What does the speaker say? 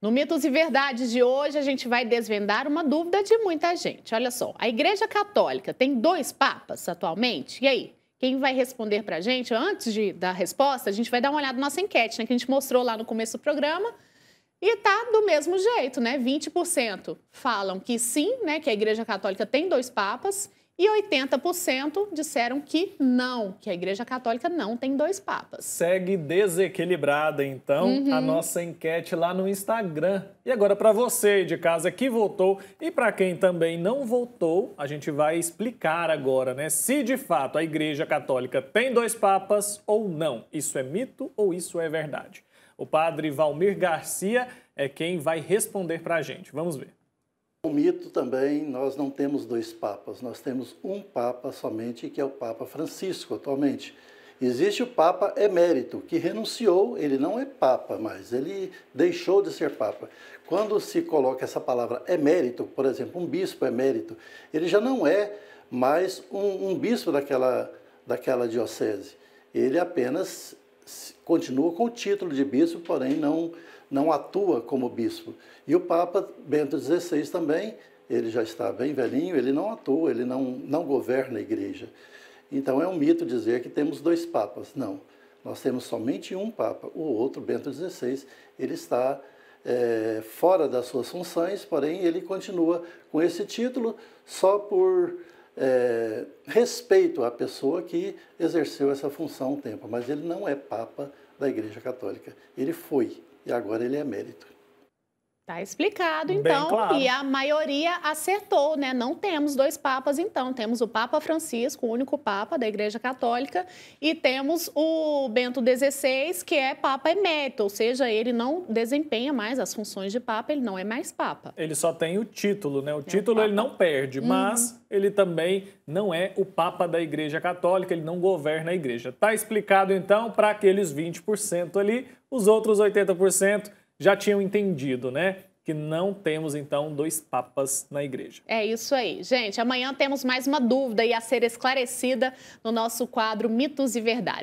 No Mitos e Verdades de hoje, a gente vai desvendar uma dúvida de muita gente. Olha só, a Igreja Católica tem dois papas atualmente? E aí? Quem vai responder para a gente? Antes de, da resposta, a gente vai dar uma olhada na nossa enquete, né, que a gente mostrou lá no começo do programa. E tá do mesmo jeito, né? 20% falam que sim, né, que a Igreja Católica tem dois papas e 80% disseram que não, que a Igreja Católica não tem dois papas. Segue desequilibrada, então, uhum. a nossa enquete lá no Instagram. E agora, para você de casa que votou e para quem também não votou, a gente vai explicar agora, né? Se de fato a Igreja Católica tem dois papas ou não. Isso é mito ou isso é verdade? O padre Valmir Garcia é quem vai responder para a gente. Vamos ver. O mito também, nós não temos dois papas, nós temos um papa somente, que é o Papa Francisco atualmente. Existe o Papa emérito, que renunciou, ele não é papa mais, ele deixou de ser papa. Quando se coloca essa palavra emérito, por exemplo, um bispo emérito, ele já não é mais um, um bispo daquela, daquela diocese. Ele apenas continua com o título de bispo, porém não, não atua como bispo. E o Papa Bento XVI também, ele já está bem velhinho, ele não atua, ele não, não governa a igreja. Então é um mito dizer que temos dois papas. Não, nós temos somente um papa. O outro, Bento XVI, ele está é, fora das suas funções, porém ele continua com esse título só por é, respeito à pessoa que exerceu essa função um tempo, mas ele não é Papa da Igreja Católica. Ele foi e agora ele é mérito. Tá explicado, então. Claro. E a maioria acertou, né? Não temos dois papas, então. Temos o Papa Francisco, o único papa da Igreja Católica, e temos o Bento XVI, que é papa emérito, ou seja, ele não desempenha mais as funções de papa, ele não é mais papa. Ele só tem o título, né? O é título o ele não perde, uhum. mas ele também não é o papa da Igreja Católica, ele não governa a igreja. Tá explicado, então, para aqueles 20% ali, os outros 80% já tinham entendido, né? que não temos, então, dois papas na igreja. É isso aí. Gente, amanhã temos mais uma dúvida e a ser esclarecida no nosso quadro Mitos e Verdades.